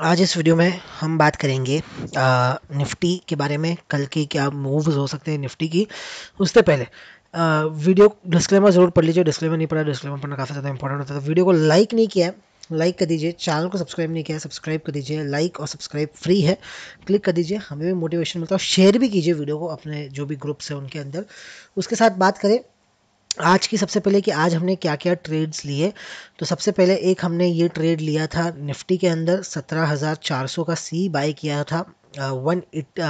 आज इस वीडियो में हम बात करेंगे आ, निफ्टी के बारे में कल के क्या मूव्स हो सकते हैं निफ्टी की उससे पहले आ, वीडियो डिस्क्लेमर ज़रूर पढ़ लीजिए डिस्क्लेमर नहीं पढ़ा डिस्क्लेमर पढ़ना काफ़ी ज़्यादा इंपॉर्टेंट होता है तो वीडियो को लाइक नहीं किया है लाइक कर दीजिए चैनल को सब्सक्राइब नहीं किया सब्सक्राइब कर दीजिए लाइक और सब्सक्राइब फ्री है क्लिक कर दीजिए हमें भी मोटिवेशन मिलता है शेयर भी कीजिए वीडियो को अपने जो भी ग्रुप्स हैं उनके अंदर उसके साथ बात करें आज की सबसे पहले कि आज हमने क्या क्या ट्रेड्स लिए तो सबसे पहले एक हमने ये ट्रेड लिया था निफ्टी के अंदर सत्रह हज़ार चार सौ का सी बाई किया था वन एट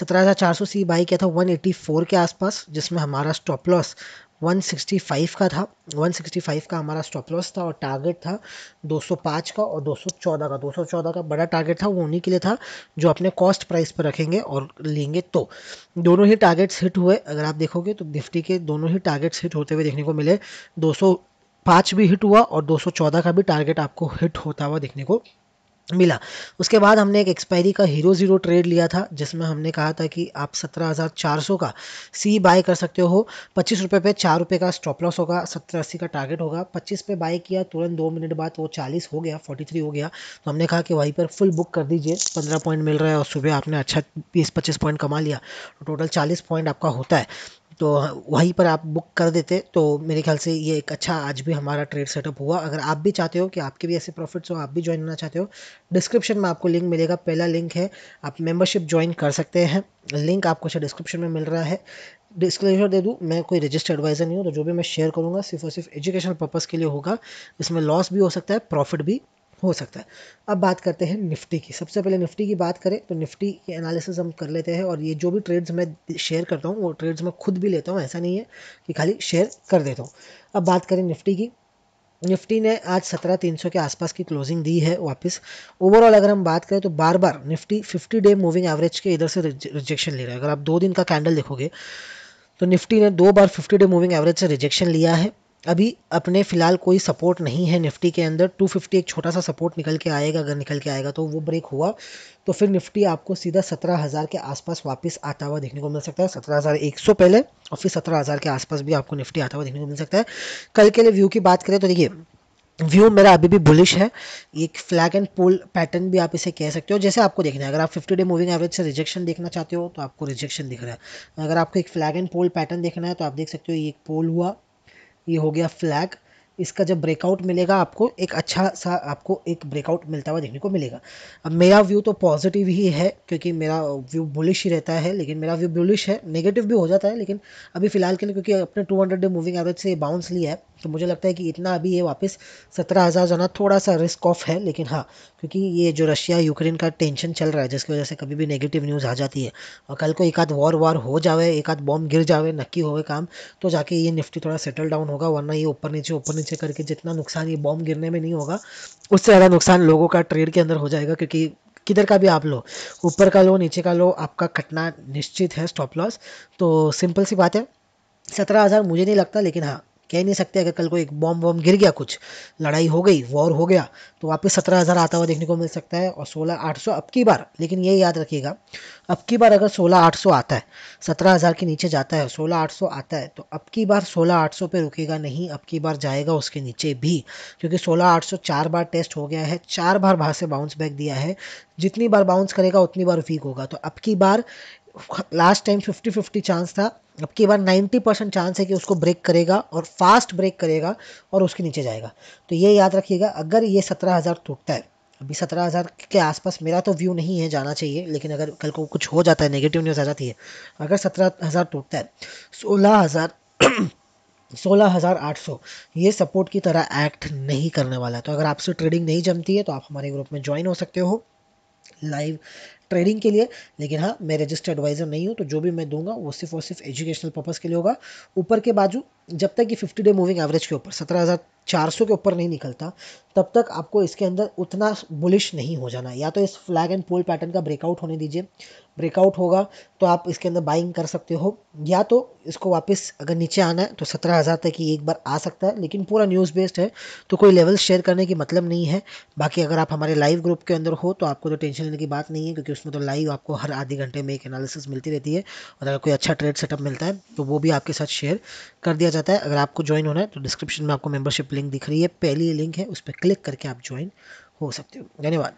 सत्रह हज़ार चार सौ सी बाई किया था वन फोर के आसपास जिसमें हमारा स्टॉप लॉस 165 का था 165 का हमारा स्टॉप लॉस था और टारगेट था 205 का और 214 का 214 का बड़ा टारगेट था वो उन्हीं के लिए था जो अपने कॉस्ट प्राइस पर रखेंगे और लेंगे तो दोनों ही टारगेट्स हिट हुए अगर आप देखोगे तो निफ्टी के दोनों ही टारगेट्स हिट होते हुए देखने को मिले दो पाँच भी हिट हुआ और दो का भी टारगेट आपको हिट होता हुआ देखने को मिला उसके बाद हमने एक एक्सपायरी का हीरो ज़ीरो ट्रेड लिया था जिसमें हमने कहा था कि आप सत्रह हज़ार चार सौ का सी बाय कर सकते हो पच्चीस रुपये पे चार रुपये का स्टॉप लॉस होगा सत्तर अस्सी का टारगेट होगा पच्चीस पे बाय किया तुरंत दो मिनट बाद वो चालीस हो गया फोर्टी थ्री हो गया तो हमने कहा कि वहीं पर फुल बुक कर दीजिए पंद्रह पॉइंट मिल रहा है और सुबह आपने अच्छा बीस पच्चीस पॉइंट कमा लिया तो टोटल चालीस पॉइंट आपका होता है तो वहीं पर आप बुक कर देते तो मेरे ख्याल से ये एक अच्छा आज भी हमारा ट्रेड सेटअप हुआ अगर आप भी चाहते हो कि आपके भी ऐसे प्रॉफिट्स हो आप भी ज्वाइन होना चाहते हो डिस्क्रिप्शन में आपको लिंक मिलेगा पहला लिंक है आप मेंबरशिप ज्वाइन कर सकते हैं लिंक आपको अच्छा डिस्क्रिप्शन में मिल रहा है डिस्क्लेजर दे दूँ मैं कोई रजिस्टर्ड एडवाइज़र नहीं हूँ तो जो भी मैं शेयर करूँगा सिर्फ और सिर्फ एजुकेशन पर्पज़ के लिए होगा इसमें लॉस भी हो सकता है प्रॉफिट भी हो सकता है अब बात करते हैं निफ्टी की सबसे पहले निफ्टी की बात करें तो निफ्टी की एनालिसिस हम कर लेते हैं और ये जो भी ट्रेड्स मैं शेयर करता हूँ वो ट्रेड्स मैं खुद भी लेता हूँ ऐसा नहीं है कि खाली शेयर कर देता हूँ अब बात करें निफ्टी की निफ्टी ने आज सत्रह तीन सौ के आसपास की क्लोजिंग दी है वापस ओवरऑल अगर हम बात करें तो बार बार Nifty fifty day moving average के इधर से रिजेक्शन ले रहा है अगर आप दो दिन का कैंडल देखोगे तो निफ्टी ने दो बार फिफ्टी डे मूविंग एवरेज से रिजेक्शन लिया है अभी अपने फ़िलहाल कोई सपोर्ट नहीं है निफ्टी के अंदर 250 एक छोटा सा सपोर्ट निकल के आएगा अगर निकल के आएगा तो वो ब्रेक हुआ तो फिर निफ्टी आपको सीधा सत्रह हज़ार के आसपास वापस आता हुआ देखने को मिल सकता है सत्रह हज़ार एक सौ पहले और फिर सत्रह हज़ार के आसपास भी आपको निफ्टी आता हुआ देखने को मिल सकता है कल के लिए व्यू की बात करें तो देखिए व्यू मेरा अभी भी बुलिश है एक फ्लैग एंड पोल पैटर्न भी आप इसे कह सकते हो जैसे आपको देखना है अगर आप 50 डे मूविंग एवरेज से रिजेक्शन देखना चाहते हो तो आपको रिजेक्शन दिख रहा है अगर आपको एक फ्लैग एंड पोल पैटर्न देखना है तो आप देख सकते हो ये एक पोल हुआ ये हो गया फ्लैग इसका जब ब्रेकआउट मिलेगा आपको एक अच्छा सा आपको एक ब्रेकआउट मिलता हुआ देखने को मिलेगा अब मेरा व्यू तो पॉजिटिव ही है क्योंकि मेरा व्यू बुलिश ही रहता है लेकिन मेरा व्यू बुलिश है नेगेटिव भी हो जाता है लेकिन अभी फिलहाल के लिए क्योंकि अपने two hundred day moving average से बाउंस लिया है तो मुझे लगता है कि इतना अभी ये वापस सत्रह हज़ार जाना थोड़ा सा रिस्क ऑफ है लेकिन हाँ क्योंकि ये जो रशिया यूक्रेन का टेंशन चल रहा है जिसकी वजह से कभी भी नेगेटिव न्यूज़ आ जाती है और कल को एक आध वॉर वार हो जाए एक आध बॉम्ब गिर जाए नक्की हो काम तो जाके ये निफ्टी थोड़ा सेटल डाउन होगा वरना ये ऊपर नीचे ऊपर नीचे पीछे करके जितना नुकसान ये बॉम्ब गिरने में नहीं होगा उससे ज़्यादा नुकसान लोगों का ट्रेड के अंदर हो जाएगा क्योंकि किधर का भी आप लो ऊपर का लो नीचे का लो आपका कटना निश्चित है स्टॉप लॉस तो सिंपल सी बात है सत्रह हज़ार मुझे नहीं लगता लेकिन हाँ कह नहीं सकते अगर कल को एक बॉम्ब वॉम्ब गिर गया कुछ लड़ाई हो गई वॉर हो गया तो वापस सत्रह हज़ार आता हुआ देखने को मिल सकता है और सोलह आठ सौ अब की बार लेकिन ये याद रखिएगा अब की बार अगर सोलह आठ सौ आता है सत्रह हज़ार के नीचे जाता है सोलह आठ सौ आता है तो अब की बार सोलह आठ सौ पर रुकेगा नहीं अब की बार जाएगा उसके नीचे भी क्योंकि सोलह आठ सौ चार बार टेस्ट हो गया है चार बार बाहर से बाउंस बैक दिया है जितनी बार बाउंस करेगा उतनी बार वीक होगा तो अब की बार last time fifty fifty chance था अब की बार नाइन्टी परसेंट चांस है कि उसको ब्रेक करेगा और फास्ट ब्रेक करेगा और उसके नीचे जाएगा तो ये याद रखिएगा अगर ये सत्रह हज़ार टूटता है अभी सत्रह हज़ार के आसपास मेरा तो व्यू नहीं है जाना चाहिए लेकिन अगर कल को कुछ हो जाता है नेगेटिव न्यूज़ आ जाती है अगर सत्रह हज़ार टूटता है सोलह हज़ार सोलह हज़ार आठ सौ ये सपोर्ट की तरह एक्ट नहीं करने वाला है तो अगर आपसे ट्रेडिंग नहीं जमती है तो आप हमारे ग्रुप में ज्वाइन हो सकते हो लाइव ट्रेडिंग के लिए लेकिन हाँ मैं रजिस्टर्ड एडवाइज़र नहीं हूँ तो जो भी मैं दूंगा वो सिर्फ और सिर्फ एजुकेशनल पर्पज़ के लिए होगा ऊपर के बाजू जब तक ये फिफ्टी डे मूविंग एवरेज के ऊपर सत्रह हज़ार चार सौ के ऊपर नहीं निकलता तब तक आपको इसके अंदर उतना बुलिश नहीं हो जाना या तो इस फ्लैग एंड पोल पैटर्न का ब्रेकआउट होने दीजिए ब्रेकआउट होगा तो आप इसके अंदर बाइंग कर सकते हो या तो इसको वापस अगर नीचे आना है तो सत्रह हज़ार तक ही एक बार आ सकता है लेकिन पूरा न्यूज़ बेस्ड है तो कोई लेवल शेयर करने की मतलब नहीं है बाकी अगर आप हमारे लाइव ग्रुप के अंदर हो तो आपको तो टेंशन लेने की बात नहीं है क्योंकि इसमें तो लाइव आपको हर आधे घंटे में एक एनालिसिस मिलती रहती है और अगर कोई अच्छा ट्रेड सेटअप मिलता है तो वो भी आपके साथ शेयर कर दिया जाता है अगर आपको ज्वाइन होना है तो डिस्क्रिप्शन में आपको मेम्बरशिप लिंक दिख रही है पहली लिंक है उस पर क्लिक करके आप ज्वाइन हो सकते हो धन्यवाद